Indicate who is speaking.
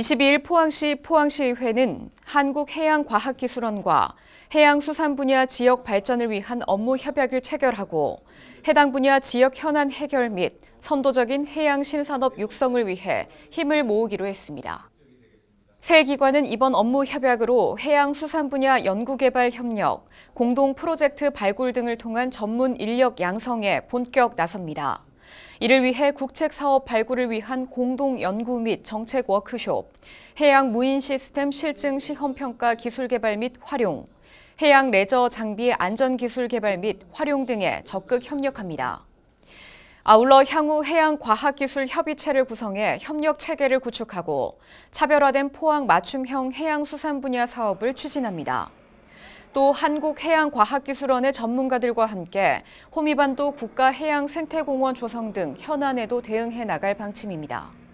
Speaker 1: 22일 포항시 포항시의회는 한국해양과학기술원과 해양수산 분야 지역 발전을 위한 업무 협약을 체결하고 해당 분야 지역 현안 해결 및 선도적인 해양 신산업 육성을 위해 힘을 모으기로 했습니다. 세 기관은 이번 업무 협약으로 해양 수산 분야 연구개발 협력, 공동 프로젝트 발굴 등을 통한 전문 인력 양성에 본격 나섭니다. 이를 위해 국책 사업 발굴을 위한 공동 연구 및 정책 워크숍, 해양 무인 시스템 실증 시험 평가 기술 개발 및 활용, 해양 레저 장비 안전 기술 개발 및 활용 등에 적극 협력합니다. 아울러 향후 해양과학기술협의체를 구성해 협력 체계를 구축하고 차별화된 포항 맞춤형 해양수산 분야 사업을 추진합니다. 또 한국해양과학기술원의 전문가들과 함께 호미반도 국가해양생태공원 조성 등 현안에도 대응해 나갈 방침입니다.